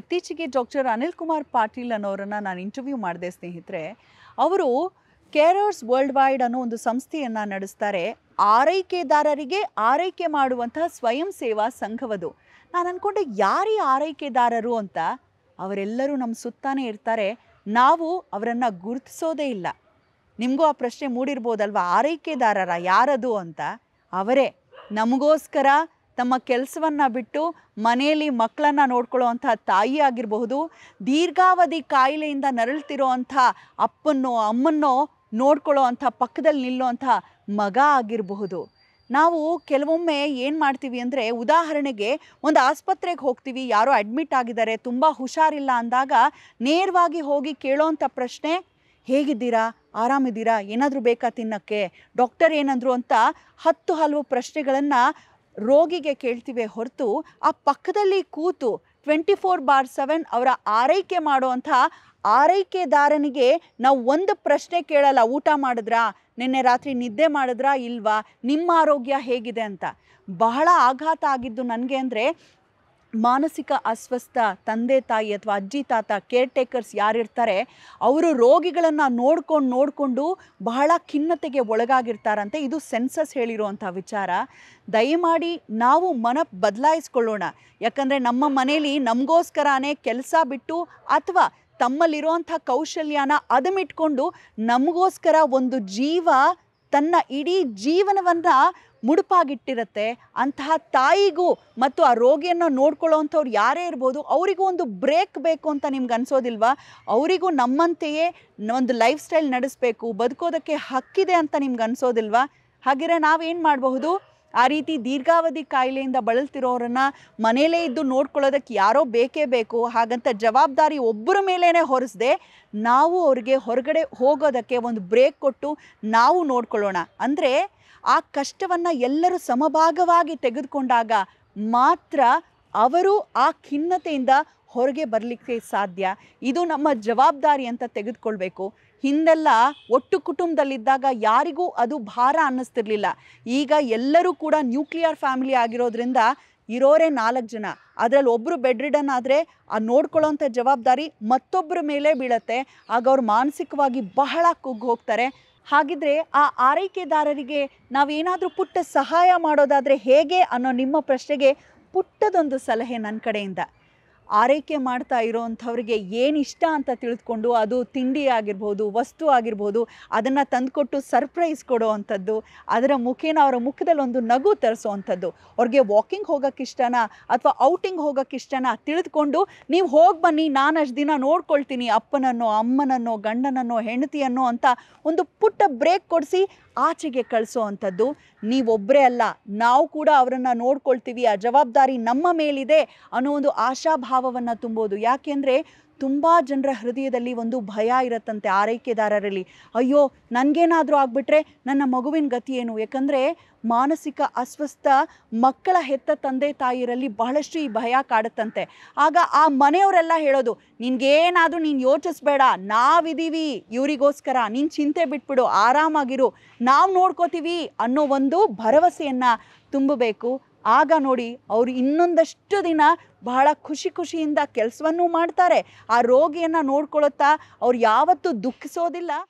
ಇತ್ತೀಚೆಗೆ ಡಾಕ್ಟರ್ ಅನಿಲ್ ಕುಮಾರ್ ಪಾಟೀಲ್ ಅನ್ನೋರನ್ನು ನಾನು ಇಂಟರ್ವ್ಯೂ ಮಾಡಿದೆ ಸ್ನೇಹಿತರೆ ಅವರು ಕೇರರ್ಸ್ ವರ್ಲ್ಡ್ ವೈಡ್ ಅನ್ನೋ ಒಂದು ಸಂಸ್ಥೆಯನ್ನು ನಡೆಸ್ತಾರೆ ಆರೈಕೆದಾರರಿಗೆ ಆರೈಕೆ ಮಾಡುವಂತಹ ಸ್ವಯಂ ಸೇವಾ ಸಂಘವದು ನಾನು ಅಂದ್ಕೊಂಡೆ ಯಾರೀ ಆರೈಕೆದಾರರು ಅಂತ ಅವರೆಲ್ಲರೂ ನಮ್ಮ ಸುತ್ತಾನೆ ಇರ್ತಾರೆ ನಾವು ಅವರನ್ನು ಗುರುತಿಸೋದೇ ಇಲ್ಲ ನಿಮಗೂ ಆ ಪ್ರಶ್ನೆ ಮೂಡಿರ್ಬೋದಲ್ವ ಆರೈಕೆದಾರರ ಯಾರದು ಅಂತ ಅವರೇ ನಮಗೋಸ್ಕರ ತಮ್ಮ ಕೆಲಸವನ್ನು ಬಿಟ್ಟು ಮನೆಯಲ್ಲಿ ಮಕ್ಕಳನ್ನು ನೋಡ್ಕೊಳ್ಳೋವಂಥ ತಾಯಿ ಆಗಿರಬಹುದು ದೀರ್ಘಾವಧಿ ಕಾಯಿಲೆಯಿಂದ ನರಳ್ತಿರೋ ಅಂಥ ಅಪ್ಪನ್ನೋ ಅಮ್ಮನ್ನೋ ನೋಡ್ಕೊಳ್ಳೋ ಅಂಥ ಪಕ್ಕದಲ್ಲಿ ನಿಲ್ಲುವಂಥ ಮಗ ಆಗಿರಬಹುದು ನಾವು ಕೆಲವೊಮ್ಮೆ ಏನು ಮಾಡ್ತೀವಿ ಅಂದರೆ ಉದಾಹರಣೆಗೆ ಒಂದು ಆಸ್ಪತ್ರೆಗೆ ಹೋಗ್ತೀವಿ ಯಾರೋ ಅಡ್ಮಿಟ್ ಆಗಿದ್ದಾರೆ ತುಂಬ ಹುಷಾರಿಲ್ಲ ಅಂದಾಗ ನೇರವಾಗಿ ಹೋಗಿ ಕೇಳೋವಂಥ ಪ್ರಶ್ನೆ ಹೇಗಿದ್ದೀರಾ ಆರಾಮಿದ್ದೀರಾ ಏನಾದರೂ ಬೇಕಾ ತಿನ್ನೋಕ್ಕೆ ಡಾಕ್ಟರ್ ಏನಂದ್ರು ಅಂತ ಹತ್ತು ಹಲವು ಪ್ರಶ್ನೆಗಳನ್ನು ರೋಗಿಗೆ ಕೇಳ್ತೀವಿ ಹೊರತು ಆ ಪಕ್ಕದಲ್ಲಿ ಕೂತು ಟ್ವೆಂಟಿ ಫೋರ್ ಬಾರ್ ಸೆವೆನ್ ಅವರ ಆರೈಕೆ ಮಾಡುವಂಥ ಆರೈಕೆದಾರನಿಗೆ ನಾವು ಒಂದು ಪ್ರಶ್ನೆ ಕೇಳಲ್ಲ ಊಟ ಮಾಡಿದ್ರಾ ನಿನ್ನೆ ರಾತ್ರಿ ನಿದ್ದೆ ಮಾಡಿದ್ರಾ ಇಲ್ವಾ ನಿಮ್ಮ ಆರೋಗ್ಯ ಹೇಗಿದೆ ಅಂತ ಬಹಳ ಆಘಾತ ಆಗಿದ್ದು ನನಗೆ ಅಂದರೆ ಮಾನಸಿಕ ಅಸ್ವಸ್ಥ ತಂದೆ ತಾಯಿ ಅಥವಾ ಅಜ್ಜಿ ತಾತ ಕೇರ್ ಟೇಕರ್ಸ್ ಯಾರಿರ್ತಾರೆ ಅವರು ರೋಗಿಗಳನ್ನು ನೋಡ್ಕೊಂಡು ನೋಡಿಕೊಂಡು ಬಹಳ ಖಿನ್ನತೆಗೆ ಒಳಗಾಗಿರ್ತಾರಂತೆ ಇದು ಸೆನ್ಸಸ್ ಹೇಳಿರುವಂಥ ವಿಚಾರ ದಯಮಾಡಿ ನಾವು ಮನ ಬದಲಾಯಿಸ್ಕೊಳ್ಳೋಣ ಯಾಕಂದರೆ ನಮ್ಮ ಮನೇಲಿ ನಮಗೋಸ್ಕರನೇ ಕೆಲಸ ಬಿಟ್ಟು ಅಥವಾ ತಮ್ಮಲ್ಲಿರುವಂಥ ಕೌಶಲ್ಯನ ಅದಮಿಟ್ಕೊಂಡು ನಮಗೋಸ್ಕರ ಒಂದು ಜೀವ ತನ್ನ ಇಡೀ ಜೀವನವನ್ನು ಮುಡುಪಾಗಿಟ್ಟಿರುತ್ತೆ ಅಂತಹ ತಾಯಿಗೂ ಮತ್ತು ಆ ರೋಗಿಯನ್ನು ನೋಡ್ಕೊಳ್ಳೋವಂಥವ್ರು ಯಾರೇ ಇರ್ಬೋದು ಅವರಿಗೂ ಒಂದು ಬ್ರೇಕ್ ಬೇಕು ಅಂತ ನಿಮ್ಗೆ ಅನಿಸೋದಿಲ್ವಾ ಅವರಿಗೂ ನಮ್ಮಂತೆಯೇ ಒಂದು ಲೈಫ್ ಸ್ಟೈಲ್ ನಡೆಸಬೇಕು ಬದುಕೋದಕ್ಕೆ ಹಕ್ಕಿದೆ ಅಂತ ನಿಮ್ಗೆ ಅನಿಸೋದಿಲ್ವಾ ಹಾಗಿದ್ರೆ ನಾವೇನು ಮಾಡಬಹುದು ಆ ರೀತಿ ದೀರ್ಘಾವಧಿ ಕಾಯಿಲೆಯಿಂದ ಬಳಲ್ತಿರೋರನ್ನ ಮನೆಯಲ್ಲೇ ಇದ್ದು ನೋಡ್ಕೊಳ್ಳೋದಕ್ಕೆ ಯಾರೋ ಬೇಕೇ ಬೇಕು ಹಾಗಂತ ಜವಾಬ್ದಾರಿ ಒಬ್ಬರ ಮೇಲೇ ಹೊರಿಸದೆ ನಾವು ಅವ್ರಿಗೆ ಹೊರಗಡೆ ಹೋಗೋದಕ್ಕೆ ಒಂದು ಬ್ರೇಕ್ ಕೊಟ್ಟು ನಾವು ನೋಡ್ಕೊಳ್ಳೋಣ ಅಂದರೆ ಆ ಕಷ್ಟವನ್ನು ಎಲ್ಲರೂ ಸಮಭಾಗವಾಗಿ ತೆಗೆದುಕೊಂಡಾಗ ಮಾತ್ರ ಅವರು ಆ ಖಿನ್ನತೆಯಿಂದ ಹೊರಗೆ ಬರಲಿಕ್ಕೆ ಸಾಧ್ಯ ಇದು ನಮ್ಮ ಜವಾಬ್ದಾರಿ ಅಂತ ತೆಗೆದುಕೊಳ್ಬೇಕು ಹಿಂದೆಲ್ಲ ಒಟ್ಟು ಕುಟುಂಬದಲ್ಲಿದ್ದಾಗ ಯಾರಿಗೂ ಅದು ಭಾರ ಅನ್ನಿಸ್ತಿರ್ಲಿಲ್ಲ ಈಗ ಎಲ್ಲರೂ ಕೂಡ ನ್ಯೂಕ್ಲಿಯರ್ ಫ್ಯಾಮಿಲಿ ಆಗಿರೋದ್ರಿಂದ ಇರೋರೇ ನಾಲ್ಕು ಜನ ಅದರಲ್ಲಿ ಒಬ್ಬರು ಬೆಡ್ ರಿಡನ್ ಆದರೆ ಆ ನೋಡ್ಕೊಳ್ಳೋಂಥ ಜವಾಬ್ದಾರಿ ಮತ್ತೊಬ್ಬರ ಮೇಲೆ ಬೀಳತ್ತೆ ಆಗ ಅವ್ರು ಮಾನಸಿಕವಾಗಿ ಬಹಳ ಕುಗ್ಗು ಹೋಗ್ತಾರೆ ಹಾಗಿದ್ರೆ ಆ ಆರೈಕೆದಾರರಿಗೆ ನಾವೇನಾದರೂ ಪುಟ್ಟ ಸಹಾಯ ಮಾಡೋದಾದರೆ ಹೇಗೆ ಅನ್ನೋ ನಿಮ್ಮ ಪ್ರಶ್ನೆಗೆ ಪುಟ್ಟದೊಂದು ಸಲಹೆ ನನ್ನ ಕಡೆಯಿಂದ ಆರೈಕೆ ಮಾಡ್ತಾ ಇರೋವಂಥವ್ರಿಗೆ ಏನು ಇಷ್ಟ ಅಂತ ತಿಳಿದುಕೊಂಡು ಅದು ತಿಂಡಿ ಆಗಿರ್ಬೋದು ವಸ್ತು ಆಗಿರ್ಬೋದು ಅದನ್ನು ತಂದುಕೊಟ್ಟು ಸರ್ಪ್ರೈಸ್ ಕೊಡೋ ಅದರ ಮುಖೇನ ಅವರ ಮುಖದಲ್ಲಿ ಒಂದು ನಗು ತರಿಸೋವಂಥದ್ದು ಅವ್ರಿಗೆ ವಾಕಿಂಗ್ ಹೋಗೋಕ್ಕೆ ಇಷ್ಟನ ಅಥವಾ ಔಟಿಂಗ್ ಹೋಗೋಕ್ಕೆ ಇಷ್ಟನ ತಿಳಿದುಕೊಂಡು ನೀವು ಹೋಗಿ ಬನ್ನಿ ನಾನು ಅಷ್ಟು ದಿನ ನೋಡ್ಕೊಳ್ತೀನಿ ಅಪ್ಪನನ್ನು ಅಮ್ಮನನ್ನು ಗಂಡನನ್ನು ಹೆಂಡತಿಯನ್ನು ಅಂತ ಒಂದು ಪುಟ್ಟ ಬ್ರೇಕ್ ಕೊಡಿಸಿ ಆಚೆಗೆ ಕಳಿಸೋ ಅಂಥದ್ದು ನೀವೊಬ್ಬರೇ ಅಲ್ಲ ನಾವು ಕೂಡ ಅವರನ್ನು ನೋಡ್ಕೊಳ್ತೀವಿ ಆ ಜವಾಬ್ದಾರಿ ನಮ್ಮ ಮೇಲಿದೆ ಅನ್ನೋ ಒಂದು ಆಶಾಭಾವ ಭಾವವನ್ನು ತುಂಬೋದು ಯಾಕೆಂದರೆ ತುಂಬ ಜನರ ಹೃದಯದಲ್ಲಿ ಒಂದು ಭಯ ಇರುತ್ತಂತೆ ಆರೈಕೆದಾರರಲ್ಲಿ ಅಯ್ಯೋ ನನಗೇನಾದರೂ ಆಗಿಬಿಟ್ರೆ ನನ್ನ ಮಗುವಿನ ಗತಿ ಏನು ಯಾಕಂದರೆ ಮಾನಸಿಕ ಅಸ್ವಸ್ಥ ಮಕ್ಕಳ ಹೆತ್ತ ತಂದೆ ತಾಯಿರಲ್ಲಿ ಬಹಳಷ್ಟು ಈ ಭಯ ಕಾಡುತ್ತಂತೆ ಆಗ ಆ ಮನೆಯವರೆಲ್ಲ ಹೇಳೋದು ನಿನಗೇನಾದರೂ ನೀನು ಯೋಚಿಸ್ಬೇಡ ನಾವಿದ್ದೀವಿ ಇವರಿಗೋಸ್ಕರ ನೀನು ಚಿಂತೆ ಬಿಟ್ಬಿಡು ಆರಾಮಾಗಿರು ನಾವು ನೋಡ್ಕೋತೀವಿ ಅನ್ನೋ ಒಂದು ಭರವಸೆಯನ್ನು ತುಂಬಬೇಕು ಆಗ ನೋಡಿ ಅವರು ಇನ್ನೊಂದಷ್ಟು ದಿನ ಬಹಳ ಖುಷಿ ಖುಷಿಯಿಂದ ಕೆಲಸವನ್ನು ಮಾಡ್ತಾರೆ ಆ ರೋಗಿಯನ್ನು ನೋಡ್ಕೊಳ್ಳುತ್ತಾ ಅವ್ರು ಯಾವತ್ತೂ ದುಃಖಿಸೋದಿಲ್ಲ